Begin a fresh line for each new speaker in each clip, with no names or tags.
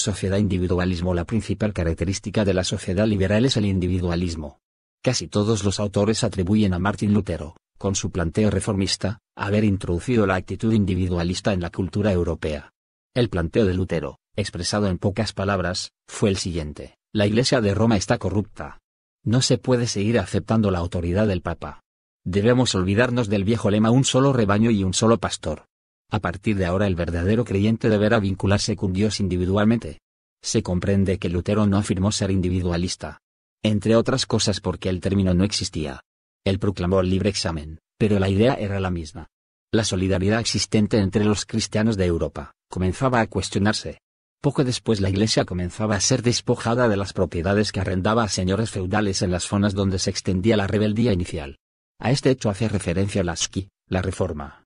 Sociedad individualismo La principal característica de la sociedad liberal es el individualismo. Casi todos los autores atribuyen a Martín Lutero, con su planteo reformista, haber introducido la actitud individualista en la cultura europea. El planteo de Lutero, expresado en pocas palabras, fue el siguiente. La Iglesia de Roma está corrupta. No se puede seguir aceptando la autoridad del Papa. Debemos olvidarnos del viejo lema un solo rebaño y un solo pastor. A partir de ahora el verdadero creyente deberá vincularse con Dios individualmente. Se comprende que Lutero no afirmó ser individualista. Entre otras cosas porque el término no existía. Él proclamó el libre examen, pero la idea era la misma. La solidaridad existente entre los cristianos de Europa comenzaba a cuestionarse. Poco después la iglesia comenzaba a ser despojada de las propiedades que arrendaba a señores feudales en las zonas donde se extendía la rebeldía inicial. A este hecho hace referencia Lasky, la reforma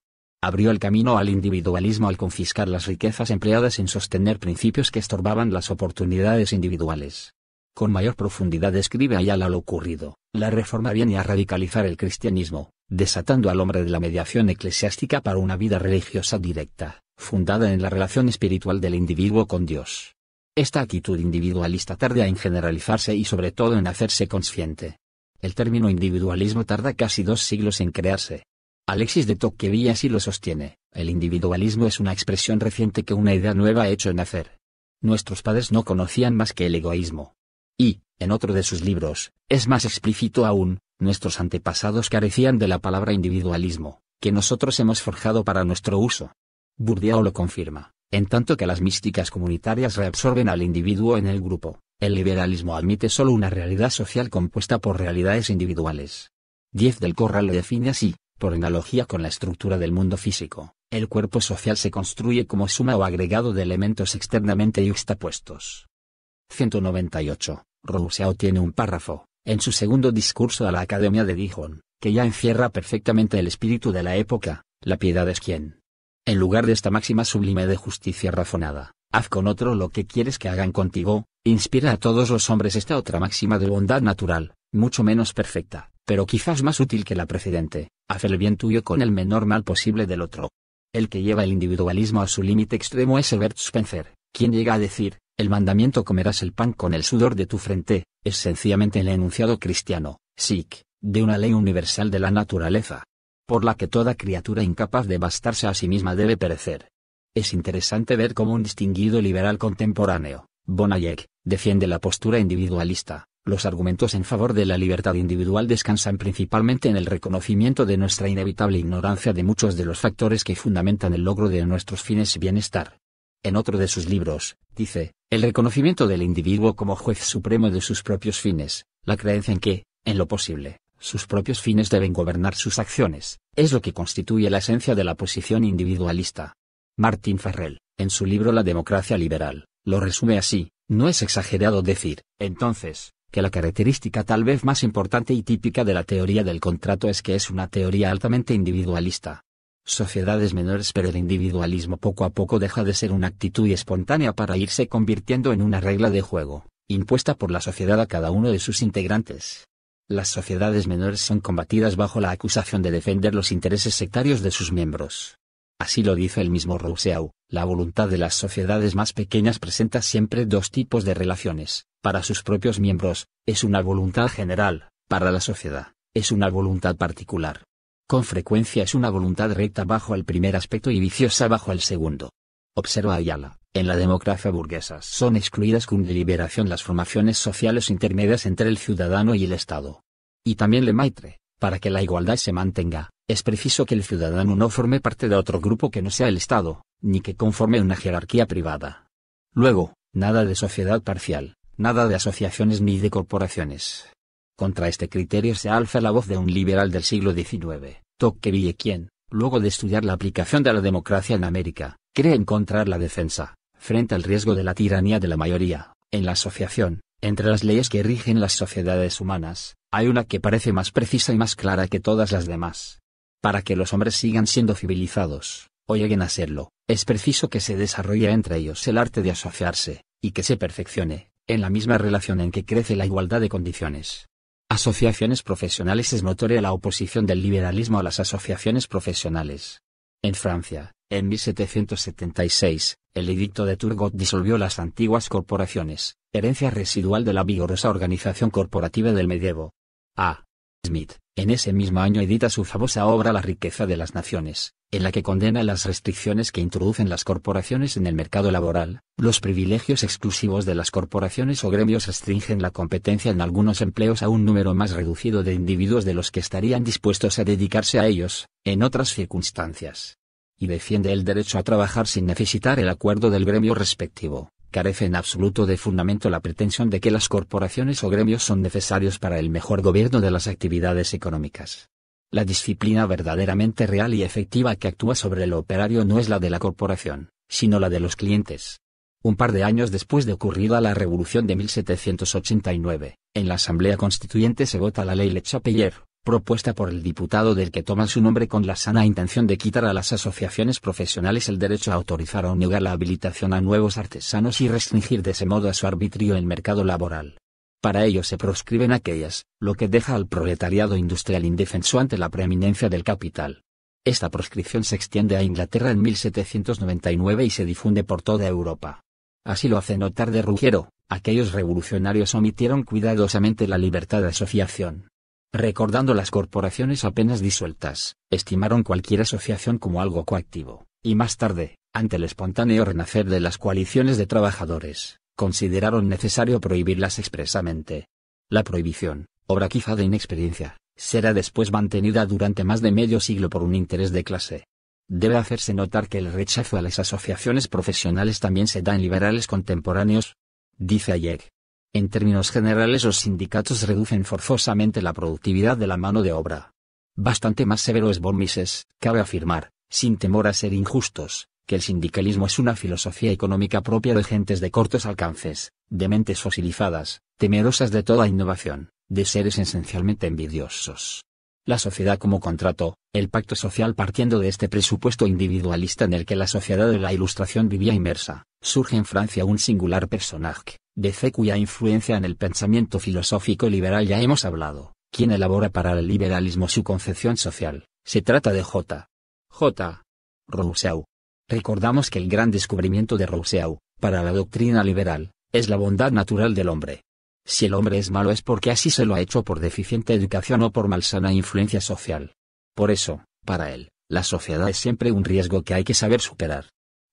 abrió el camino al individualismo al confiscar las riquezas empleadas en sostener principios que estorbaban las oportunidades individuales. Con mayor profundidad describe Ayala lo ocurrido, la reforma viene a radicalizar el cristianismo, desatando al hombre de la mediación eclesiástica para una vida religiosa directa, fundada en la relación espiritual del individuo con Dios. Esta actitud individualista tarda en generalizarse y sobre todo en hacerse consciente. El término individualismo tarda casi dos siglos en crearse, Alexis de Tocqueville así lo sostiene, el individualismo es una expresión reciente que una idea nueva ha hecho nacer. Nuestros padres no conocían más que el egoísmo. Y, en otro de sus libros, es más explícito aún, nuestros antepasados carecían de la palabra individualismo, que nosotros hemos forjado para nuestro uso. Bourdieu lo confirma, en tanto que las místicas comunitarias reabsorben al individuo en el grupo, el liberalismo admite solo una realidad social compuesta por realidades individuales. 10 del Corral lo define así, por analogía con la estructura del mundo físico, el cuerpo social se construye como suma o agregado de elementos externamente yuxtapuestos. 198. Rousseau tiene un párrafo, en su segundo discurso a la Academia de Dijon, que ya encierra perfectamente el espíritu de la época, la piedad es quien. En lugar de esta máxima sublime de justicia razonada, haz con otro lo que quieres que hagan contigo, inspira a todos los hombres esta otra máxima de bondad natural, mucho menos perfecta, pero quizás más útil que la precedente, Haz el bien tuyo con el menor mal posible del otro. El que lleva el individualismo a su límite extremo es Herbert Spencer, quien llega a decir, el mandamiento comerás el pan con el sudor de tu frente, es sencillamente el enunciado cristiano, sic, de una ley universal de la naturaleza, por la que toda criatura incapaz de bastarse a sí misma debe perecer. Es interesante ver cómo un distinguido liberal contemporáneo, Bonayek, defiende la postura individualista, los argumentos en favor de la libertad individual descansan principalmente en el reconocimiento de nuestra inevitable ignorancia de muchos de los factores que fundamentan el logro de nuestros fines y bienestar. En otro de sus libros, dice, el reconocimiento del individuo como juez supremo de sus propios fines, la creencia en que, en lo posible, sus propios fines deben gobernar sus acciones, es lo que constituye la esencia de la posición individualista. Martin Farrell, en su libro La democracia liberal, lo resume así, no es exagerado decir, entonces, que la característica tal vez más importante y típica de la teoría del contrato es que es una teoría altamente individualista. Sociedades menores pero el individualismo poco a poco deja de ser una actitud espontánea para irse convirtiendo en una regla de juego, impuesta por la sociedad a cada uno de sus integrantes. Las sociedades menores son combatidas bajo la acusación de defender los intereses sectarios de sus miembros. Así lo dice el mismo Rousseau, la voluntad de las sociedades más pequeñas presenta siempre dos tipos de relaciones. Para sus propios miembros, es una voluntad general, para la sociedad, es una voluntad particular. Con frecuencia es una voluntad recta bajo el primer aspecto y viciosa bajo el segundo. Observa Ayala. En la democracia burguesa son excluidas con deliberación las formaciones sociales intermedias entre el ciudadano y el Estado. Y también Le maitre, para que la igualdad se mantenga, es preciso que el ciudadano no forme parte de otro grupo que no sea el Estado, ni que conforme una jerarquía privada. Luego, nada de sociedad parcial, nada de asociaciones ni de corporaciones. Contra este criterio se alza la voz de un liberal del siglo XIX, Tocqueville quien, luego de estudiar la aplicación de la democracia en América, cree encontrar la defensa, frente al riesgo de la tiranía de la mayoría, en la asociación, entre las leyes que rigen las sociedades humanas, hay una que parece más precisa y más clara que todas las demás. Para que los hombres sigan siendo civilizados, o lleguen a serlo, es preciso que se desarrolle entre ellos el arte de asociarse, y que se perfeccione, en la misma relación en que crece la igualdad de condiciones. Asociaciones profesionales es notoria la oposición del liberalismo a las asociaciones profesionales. En Francia, en 1776, el edicto de Turgot disolvió las antiguas corporaciones, herencia residual de la vigorosa organización corporativa del medievo. A. Smith, en ese mismo año edita su famosa obra La riqueza de las naciones, en la que condena las restricciones que introducen las corporaciones en el mercado laboral, los privilegios exclusivos de las corporaciones o gremios restringen la competencia en algunos empleos a un número más reducido de individuos de los que estarían dispuestos a dedicarse a ellos, en otras circunstancias. Y defiende el derecho a trabajar sin necesitar el acuerdo del gremio respectivo carece en absoluto de fundamento la pretensión de que las corporaciones o gremios son necesarios para el mejor gobierno de las actividades económicas. La disciplina verdaderamente real y efectiva que actúa sobre el operario no es la de la corporación, sino la de los clientes. Un par de años después de ocurrida la Revolución de 1789, en la Asamblea Constituyente se vota la ley Le Chapelier, propuesta por el diputado del que toma su nombre con la sana intención de quitar a las asociaciones profesionales el derecho a autorizar o negar la habilitación a nuevos artesanos y restringir de ese modo a su arbitrio el mercado laboral. Para ello se proscriben aquellas, lo que deja al proletariado industrial indefenso ante la preeminencia del capital. Esta proscripción se extiende a Inglaterra en 1799 y se difunde por toda Europa. Así lo hace notar de Ruggiero, aquellos revolucionarios omitieron cuidadosamente la libertad de asociación recordando las corporaciones apenas disueltas, estimaron cualquier asociación como algo coactivo, y más tarde, ante el espontáneo renacer de las coaliciones de trabajadores, consideraron necesario prohibirlas expresamente. La prohibición, obra quizá de inexperiencia, será después mantenida durante más de medio siglo por un interés de clase. Debe hacerse notar que el rechazo a las asociaciones profesionales también se da en liberales contemporáneos. Dice Ayek. En términos generales los sindicatos reducen forzosamente la productividad de la mano de obra. Bastante más severo es Bormises, cabe afirmar, sin temor a ser injustos, que el sindicalismo es una filosofía económica propia de gentes de cortos alcances, de mentes fosilizadas, temerosas de toda innovación, de seres esencialmente envidiosos. La sociedad como contrato, el pacto social partiendo de este presupuesto individualista en el que la sociedad de la Ilustración vivía inmersa, surge en Francia un singular personaje, de fe cuya influencia en el pensamiento filosófico liberal ya hemos hablado, quien elabora para el liberalismo su concepción social. Se trata de J. J. Rousseau. Recordamos que el gran descubrimiento de Rousseau, para la doctrina liberal, es la bondad natural del hombre. Si el hombre es malo es porque así se lo ha hecho por deficiente educación o por malsana influencia social. Por eso, para él, la sociedad es siempre un riesgo que hay que saber superar.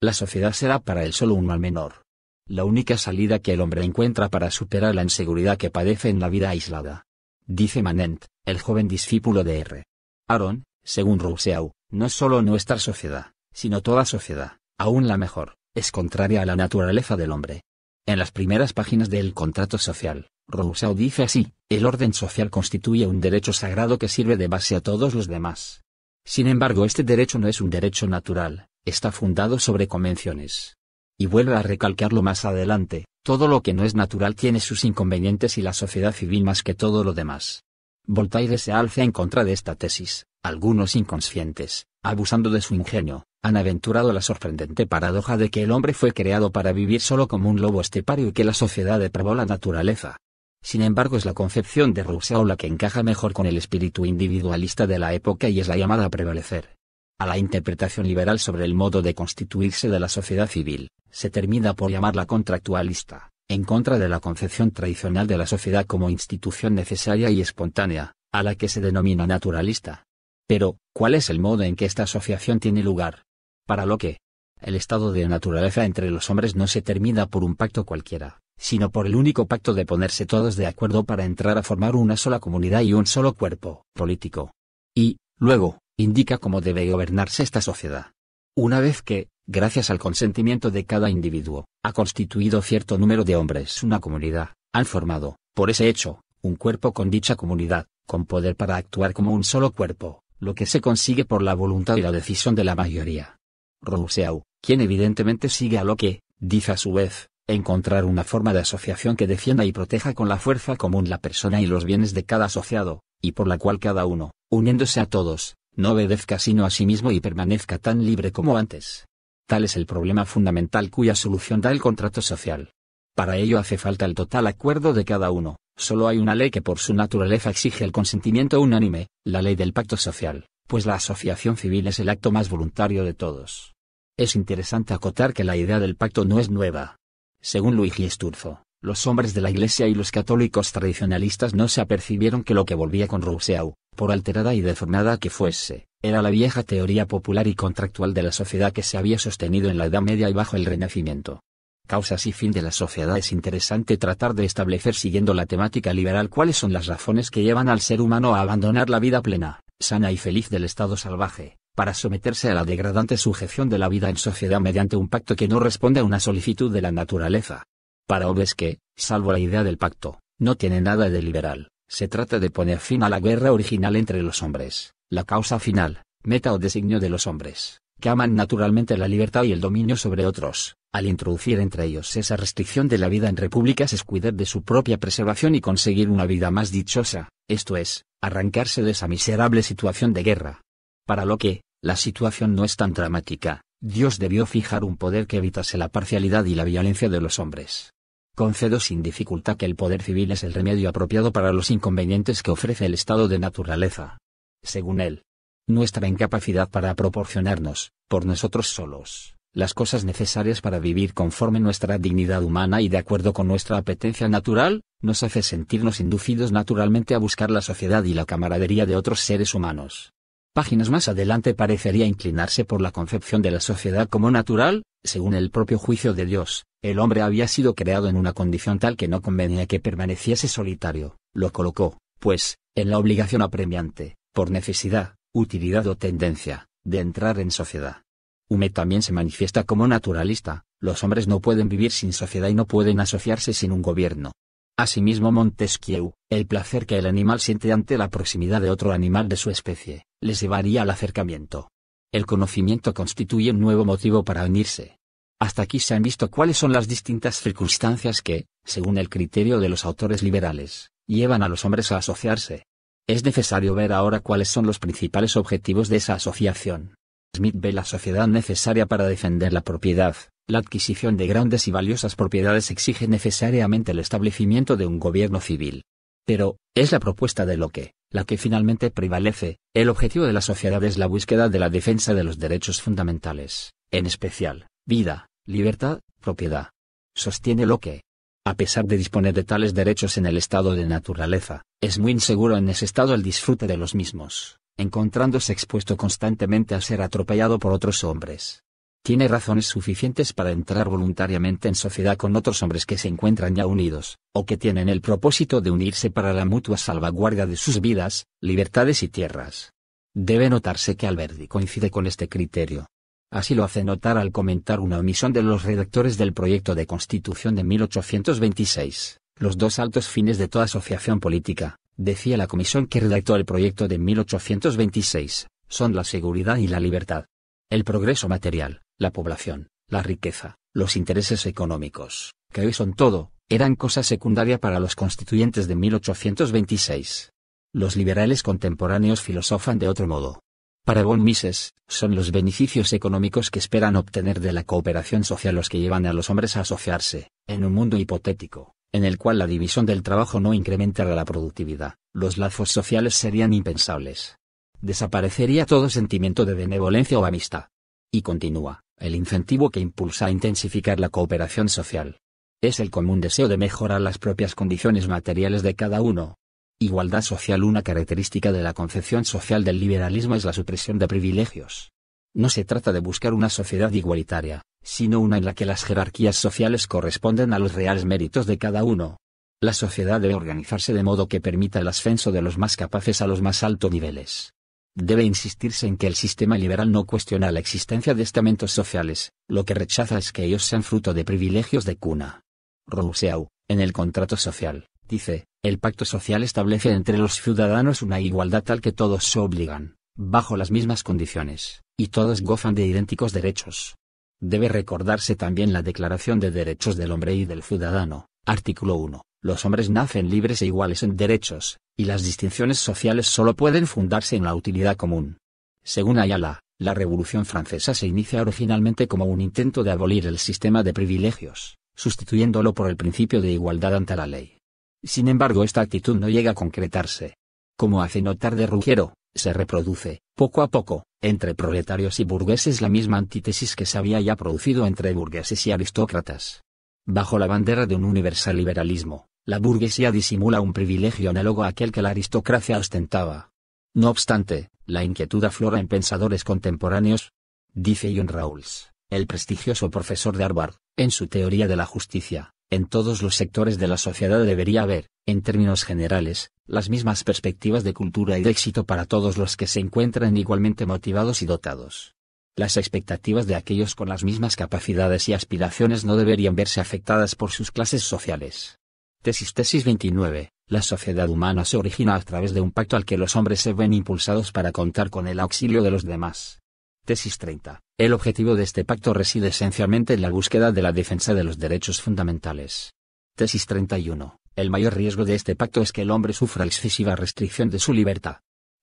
La sociedad será para él solo un mal menor. La única salida que el hombre encuentra para superar la inseguridad que padece en la vida aislada. Dice Manent, el joven discípulo de R. Aaron, según Rousseau, no solo nuestra sociedad, sino toda sociedad, aún la mejor, es contraria a la naturaleza del hombre. En las primeras páginas del contrato social, Rousseau dice así, el orden social constituye un derecho sagrado que sirve de base a todos los demás. Sin embargo, este derecho no es un derecho natural, está fundado sobre convenciones. Y vuelve a recalcarlo más adelante, todo lo que no es natural tiene sus inconvenientes y la sociedad civil más que todo lo demás. Voltaire se alza en contra de esta tesis, algunos inconscientes, abusando de su ingenio, han aventurado la sorprendente paradoja de que el hombre fue creado para vivir solo como un lobo estepario y que la sociedad depravó la naturaleza. Sin embargo es la concepción de Rousseau la que encaja mejor con el espíritu individualista de la época y es la llamada a prevalecer. A la interpretación liberal sobre el modo de constituirse de la sociedad civil, se termina por llamarla contractualista, en contra de la concepción tradicional de la sociedad como institución necesaria y espontánea, a la que se denomina naturalista. Pero, ¿cuál es el modo en que esta asociación tiene lugar? Para lo que, el estado de naturaleza entre los hombres no se termina por un pacto cualquiera sino por el único pacto de ponerse todos de acuerdo para entrar a formar una sola comunidad y un solo cuerpo político. Y, luego, indica cómo debe gobernarse esta sociedad. Una vez que, gracias al consentimiento de cada individuo, ha constituido cierto número de hombres una comunidad, han formado, por ese hecho, un cuerpo con dicha comunidad, con poder para actuar como un solo cuerpo, lo que se consigue por la voluntad y la decisión de la mayoría. Rousseau, quien evidentemente sigue a lo que, dice a su vez, encontrar una forma de asociación que defienda y proteja con la fuerza común la persona y los bienes de cada asociado, y por la cual cada uno, uniéndose a todos, no obedezca sino a sí mismo y permanezca tan libre como antes. Tal es el problema fundamental cuya solución da el contrato social. Para ello hace falta el total acuerdo de cada uno, solo hay una ley que por su naturaleza exige el consentimiento unánime, la ley del pacto social, pues la asociación civil es el acto más voluntario de todos. Es interesante acotar que la idea del pacto no es nueva, según Luigi Esturzo, los hombres de la Iglesia y los católicos tradicionalistas no se apercibieron que lo que volvía con Rousseau, por alterada y deformada que fuese, era la vieja teoría popular y contractual de la sociedad que se había sostenido en la Edad Media y bajo el Renacimiento. Causas y fin de la sociedad es interesante tratar de establecer siguiendo la temática liberal cuáles son las razones que llevan al ser humano a abandonar la vida plena, sana y feliz del estado salvaje, para someterse a la degradante sujeción de la vida en sociedad mediante un pacto que no responde a una solicitud de la naturaleza. Para Hobbes que, salvo la idea del pacto, no tiene nada de liberal, se trata de poner fin a la guerra original entre los hombres, la causa final, meta o designio de los hombres, que aman naturalmente la libertad y el dominio sobre otros, al introducir entre ellos esa restricción de la vida en repúblicas es cuidar de su propia preservación y conseguir una vida más dichosa, esto es, arrancarse de esa miserable situación de guerra, para lo que, la situación no es tan dramática, Dios debió fijar un poder que evitase la parcialidad y la violencia de los hombres. Concedo sin dificultad que el poder civil es el remedio apropiado para los inconvenientes que ofrece el estado de naturaleza. Según él, nuestra incapacidad para proporcionarnos, por nosotros solos, las cosas necesarias para vivir conforme nuestra dignidad humana y de acuerdo con nuestra apetencia natural, nos hace sentirnos inducidos naturalmente a buscar la sociedad y la camaradería de otros seres humanos. Páginas más adelante parecería inclinarse por la concepción de la sociedad como natural, según el propio juicio de Dios, el hombre había sido creado en una condición tal que no convenía que permaneciese solitario, lo colocó, pues, en la obligación apremiante, por necesidad, utilidad o tendencia, de entrar en sociedad. Hume también se manifiesta como naturalista, los hombres no pueden vivir sin sociedad y no pueden asociarse sin un gobierno. Asimismo Montesquieu, el placer que el animal siente ante la proximidad de otro animal de su especie, les llevaría al acercamiento. El conocimiento constituye un nuevo motivo para unirse. Hasta aquí se han visto cuáles son las distintas circunstancias que, según el criterio de los autores liberales, llevan a los hombres a asociarse. Es necesario ver ahora cuáles son los principales objetivos de esa asociación. Smith ve la sociedad necesaria para defender la propiedad, la adquisición de grandes y valiosas propiedades exige necesariamente el establecimiento de un gobierno civil. Pero, es la propuesta de Loque, la que finalmente prevalece, el objetivo de la sociedad es la búsqueda de la defensa de los derechos fundamentales, en especial, vida, libertad, propiedad. Sostiene Loque. a pesar de disponer de tales derechos en el estado de naturaleza, es muy inseguro en ese estado el disfrute de los mismos, encontrándose expuesto constantemente a ser atropellado por otros hombres, tiene razones suficientes para entrar voluntariamente en sociedad con otros hombres que se encuentran ya unidos, o que tienen el propósito de unirse para la mutua salvaguarda de sus vidas, libertades y tierras. Debe notarse que Alberdi coincide con este criterio. Así lo hace notar al comentar una omisión de los redactores del proyecto de constitución de 1826, los dos altos fines de toda asociación política, decía la comisión que redactó el proyecto de 1826, son la seguridad y la libertad. El progreso material, la población, la riqueza, los intereses económicos, que hoy son todo, eran cosa secundaria para los constituyentes de 1826. Los liberales contemporáneos filosofan de otro modo. Para von Mises, son los beneficios económicos que esperan obtener de la cooperación social los que llevan a los hombres a asociarse, en un mundo hipotético, en el cual la división del trabajo no incrementara la productividad, los lazos sociales serían impensables. Desaparecería todo sentimiento de benevolencia o amistad. Y continúa. El incentivo que impulsa a intensificar la cooperación social. Es el común deseo de mejorar las propias condiciones materiales de cada uno. Igualdad social Una característica de la concepción social del liberalismo es la supresión de privilegios. No se trata de buscar una sociedad igualitaria, sino una en la que las jerarquías sociales corresponden a los reales méritos de cada uno. La sociedad debe organizarse de modo que permita el ascenso de los más capaces a los más altos niveles. Debe insistirse en que el sistema liberal no cuestiona la existencia de estamentos sociales, lo que rechaza es que ellos sean fruto de privilegios de cuna. Rousseau, en el contrato social, dice, el pacto social establece entre los ciudadanos una igualdad tal que todos se obligan, bajo las mismas condiciones, y todos gozan de idénticos derechos. Debe recordarse también la Declaración de Derechos del Hombre y del Ciudadano, artículo 1, los hombres nacen libres e iguales en derechos, y las distinciones sociales solo pueden fundarse en la utilidad común. Según Ayala, la Revolución Francesa se inicia originalmente como un intento de abolir el sistema de privilegios, sustituyéndolo por el principio de igualdad ante la ley. Sin embargo, esta actitud no llega a concretarse. Como hace notar de Ruggiero, se reproduce, poco a poco, entre proletarios y burgueses la misma antítesis que se había ya producido entre burgueses y aristócratas. Bajo la bandera de un universal liberalismo, la burguesía disimula un privilegio análogo a aquel que la aristocracia ostentaba. No obstante, la inquietud aflora en pensadores contemporáneos. Dice John Rawls, el prestigioso profesor de Harvard, en su teoría de la justicia, en todos los sectores de la sociedad debería haber, en términos generales, las mismas perspectivas de cultura y de éxito para todos los que se encuentran igualmente motivados y dotados. Las expectativas de aquellos con las mismas capacidades y aspiraciones no deberían verse afectadas por sus clases sociales. Tesis Tesis 29. La sociedad humana se origina a través de un pacto al que los hombres se ven impulsados para contar con el auxilio de los demás. Tesis 30. El objetivo de este pacto reside esencialmente en la búsqueda de la defensa de los derechos fundamentales. Tesis 31. El mayor riesgo de este pacto es que el hombre sufra excesiva restricción de su libertad.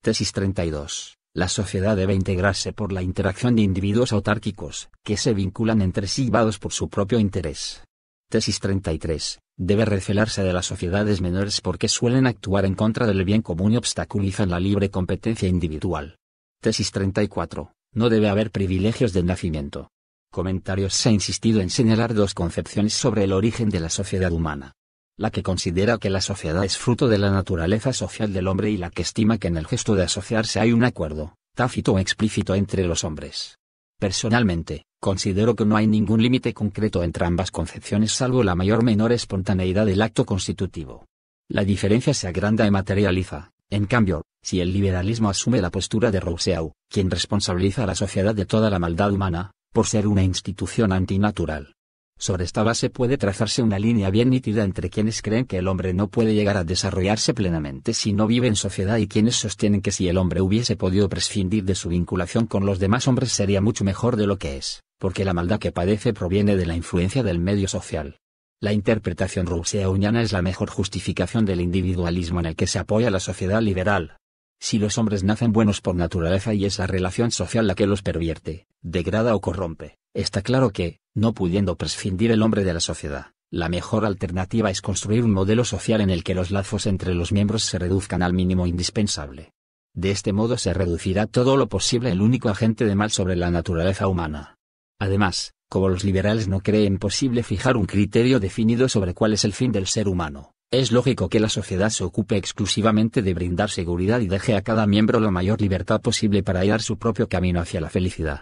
Tesis 32. La sociedad debe integrarse por la interacción de individuos autárquicos, que se vinculan entre sí vados por su propio interés. Tesis 33. Debe recelarse de las sociedades menores porque suelen actuar en contra del bien común y obstaculizan la libre competencia individual. Tesis 34. No debe haber privilegios de nacimiento. Comentarios se ha insistido en señalar dos concepciones sobre el origen de la sociedad humana. La que considera que la sociedad es fruto de la naturaleza social del hombre y la que estima que en el gesto de asociarse hay un acuerdo, tácito o explícito entre los hombres. Personalmente, considero que no hay ningún límite concreto entre ambas concepciones salvo la mayor menor espontaneidad del acto constitutivo. La diferencia se agranda y materializa, en cambio, si el liberalismo asume la postura de Rousseau, quien responsabiliza a la sociedad de toda la maldad humana, por ser una institución antinatural, sobre esta base puede trazarse una línea bien nítida entre quienes creen que el hombre no puede llegar a desarrollarse plenamente si no vive en sociedad y quienes sostienen que si el hombre hubiese podido prescindir de su vinculación con los demás hombres sería mucho mejor de lo que es, porque la maldad que padece proviene de la influencia del medio social. La interpretación rusea-uniana es la mejor justificación del individualismo en el que se apoya la sociedad liberal. Si los hombres nacen buenos por naturaleza y es la relación social la que los pervierte, degrada o corrompe, está claro que, no pudiendo prescindir el hombre de la sociedad, la mejor alternativa es construir un modelo social en el que los lazos entre los miembros se reduzcan al mínimo indispensable. De este modo se reducirá todo lo posible el único agente de mal sobre la naturaleza humana. Además, como los liberales no creen posible fijar un criterio definido sobre cuál es el fin del ser humano, es lógico que la sociedad se ocupe exclusivamente de brindar seguridad y deje a cada miembro la mayor libertad posible para hallar su propio camino hacia la felicidad.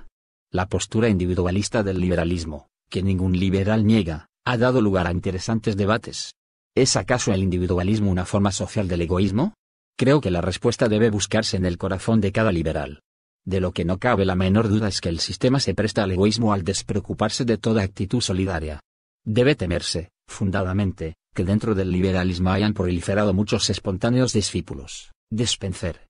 La postura individualista del liberalismo, que ningún liberal niega, ha dado lugar a interesantes debates. ¿Es acaso el individualismo una forma social del egoísmo? Creo que la respuesta debe buscarse en el corazón de cada liberal. De lo que no cabe la menor duda es que el sistema se presta al egoísmo al despreocuparse de toda actitud solidaria. Debe temerse, fundadamente, que dentro del liberalismo hayan proliferado muchos espontáneos discípulos, Despenser,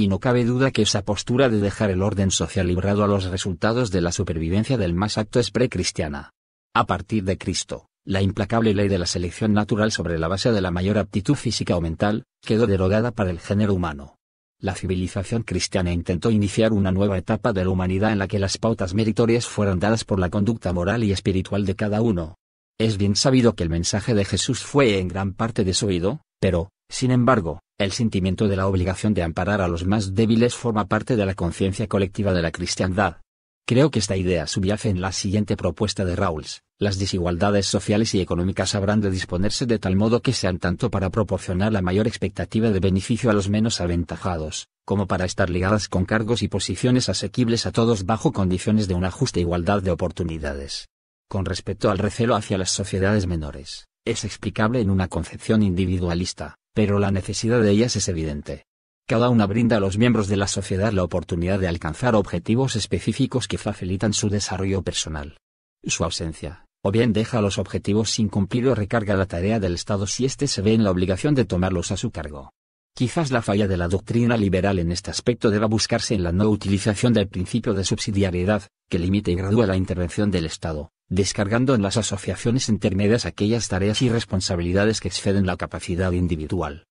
y no cabe duda que esa postura de dejar el orden social librado a los resultados de la supervivencia del más acto es precristiana. A partir de Cristo, la implacable ley de la selección natural sobre la base de la mayor aptitud física o mental, quedó derogada para el género humano. La civilización cristiana intentó iniciar una nueva etapa de la humanidad en la que las pautas meritorias fueran dadas por la conducta moral y espiritual de cada uno. Es bien sabido que el mensaje de Jesús fue en gran parte desoído, pero, sin embargo, el sentimiento de la obligación de amparar a los más débiles forma parte de la conciencia colectiva de la cristiandad. Creo que esta idea subyace en la siguiente propuesta de Rawls. Las desigualdades sociales y económicas habrán de disponerse de tal modo que sean tanto para proporcionar la mayor expectativa de beneficio a los menos aventajados, como para estar ligadas con cargos y posiciones asequibles a todos bajo condiciones de una justa igualdad de oportunidades. Con respecto al recelo hacia las sociedades menores, es explicable en una concepción individualista pero la necesidad de ellas es evidente. Cada una brinda a los miembros de la sociedad la oportunidad de alcanzar objetivos específicos que facilitan su desarrollo personal. Su ausencia, o bien deja los objetivos sin cumplir o recarga la tarea del Estado si éste se ve en la obligación de tomarlos a su cargo. Quizás la falla de la doctrina liberal en este aspecto deba buscarse en la no utilización del principio de subsidiariedad, que limite y gradúa la intervención del Estado, descargando en las asociaciones intermedias aquellas tareas y responsabilidades que exceden la capacidad individual.